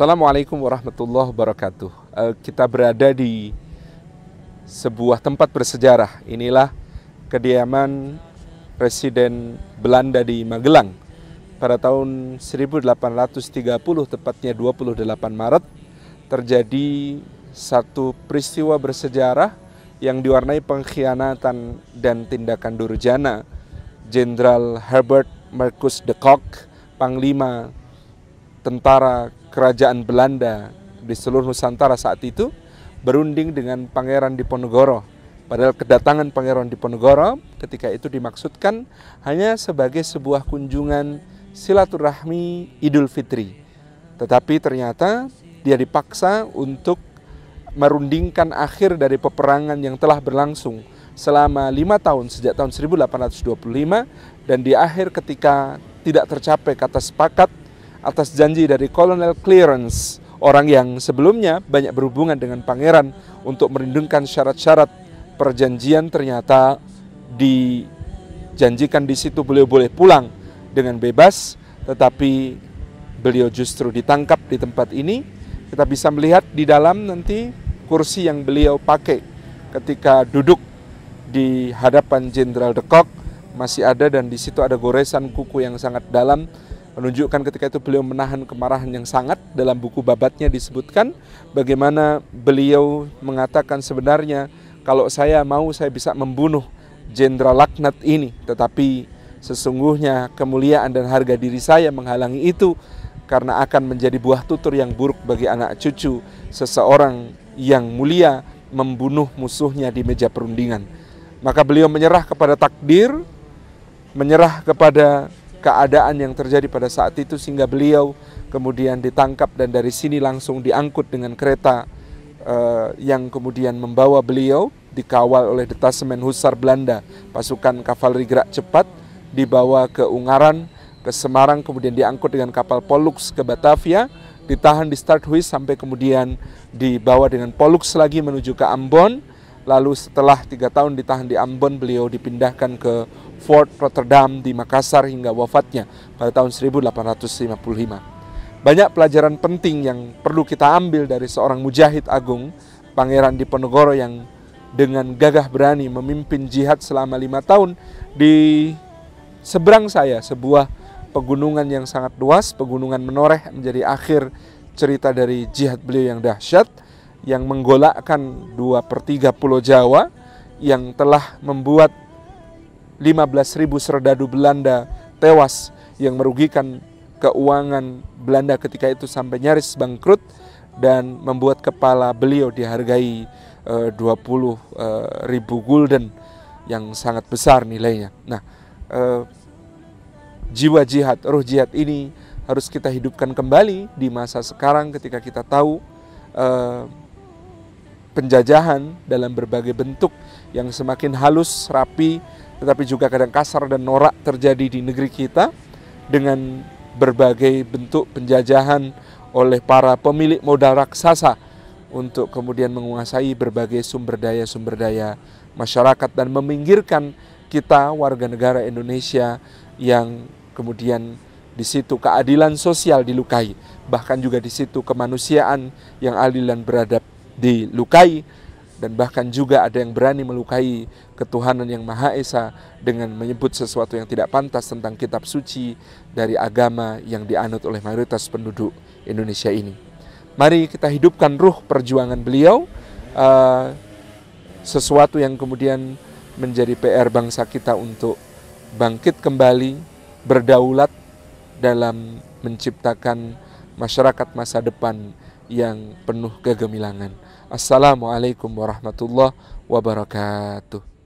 Assalamualaikum warahmatullahi wabarakatuh. Eh, kita berada di sebuah tempat bersejarah. Inilah kediaman Presiden Belanda di Magelang pada tahun 1830 tepatnya 28 Maret terjadi satu peristiwa bersejarah yang diwarnai pengkhianatan dan tindakan durjana Jenderal Herbert Marcus de Kock, Panglima tentara kerajaan Belanda di seluruh Nusantara saat itu berunding dengan Pangeran Diponegoro. Padahal kedatangan Pangeran Diponegoro ketika itu dimaksudkan hanya sebagai sebuah kunjungan silaturahmi Idul Fitri. Tetapi ternyata dia dipaksa untuk merundingkan akhir dari peperangan yang telah berlangsung selama lima tahun sejak tahun 1825 dan di akhir ketika tidak tercapai kata sepakat atas janji dari Kolonel Clearance, orang yang sebelumnya banyak berhubungan dengan pangeran untuk merindungkan syarat-syarat perjanjian ternyata dijanjikan di situ beliau boleh pulang dengan bebas, tetapi beliau justru ditangkap di tempat ini. Kita bisa melihat di dalam nanti kursi yang beliau pakai ketika duduk di hadapan Jenderal De Kock masih ada dan di situ ada goresan kuku yang sangat dalam menunjukkan ketika itu beliau menahan kemarahan yang sangat dalam buku babatnya disebutkan bagaimana beliau mengatakan sebenarnya kalau saya mau saya bisa membunuh jenderal laknat ini tetapi sesungguhnya kemuliaan dan harga diri saya menghalangi itu karena akan menjadi buah tutur yang buruk bagi anak cucu seseorang yang mulia membunuh musuhnya di meja perundingan. Maka beliau menyerah kepada takdir, menyerah kepada keadaan yang terjadi pada saat itu sehingga beliau kemudian ditangkap dan dari sini langsung diangkut dengan kereta eh, yang kemudian membawa beliau dikawal oleh detasemen Husar Belanda, pasukan kavaleri gerak cepat dibawa ke Ungaran, ke Semarang, kemudian diangkut dengan kapal Pollux ke Batavia, ditahan di Starthuis sampai kemudian dibawa dengan Pollux lagi menuju ke Ambon, lalu setelah tiga tahun ditahan di Ambon, beliau dipindahkan ke Fort Rotterdam di Makassar hingga wafatnya pada tahun 1855. Banyak pelajaran penting yang perlu kita ambil dari seorang mujahid agung, Pangeran Diponegoro yang dengan gagah berani memimpin jihad selama lima tahun di seberang saya sebuah pegunungan yang sangat luas, pegunungan menoreh menjadi akhir cerita dari jihad beliau yang dahsyat yang menggolakkan dua per tiga pulau Jawa yang telah membuat 15.000 serdadu Belanda tewas yang merugikan keuangan Belanda ketika itu sampai nyaris bangkrut dan membuat kepala beliau dihargai uh, puluh uh, ribu gulden yang sangat besar nilainya. Nah, uh, jiwa jihad, roh jihad ini harus kita hidupkan kembali di masa sekarang ketika kita tahu uh, penjajahan dalam berbagai bentuk yang semakin halus, rapi, tetapi juga kadang kasar dan norak terjadi di negeri kita dengan berbagai bentuk penjajahan oleh para pemilik modal raksasa untuk kemudian menguasai berbagai sumber daya-sumber daya masyarakat dan meminggirkan kita warga negara Indonesia yang kemudian di situ keadilan sosial dilukai bahkan juga di situ kemanusiaan yang adil dan beradab dilukai dan bahkan juga ada yang berani melukai ketuhanan yang Maha Esa dengan menyebut sesuatu yang tidak pantas tentang kitab suci dari agama yang dianut oleh mayoritas penduduk Indonesia ini. Mari kita hidupkan ruh perjuangan beliau, uh, sesuatu yang kemudian menjadi PR bangsa kita untuk bangkit kembali, berdaulat dalam menciptakan masyarakat masa depan yang penuh kegemilangan. Assalamualaikum warahmatullahi wabarakatuh.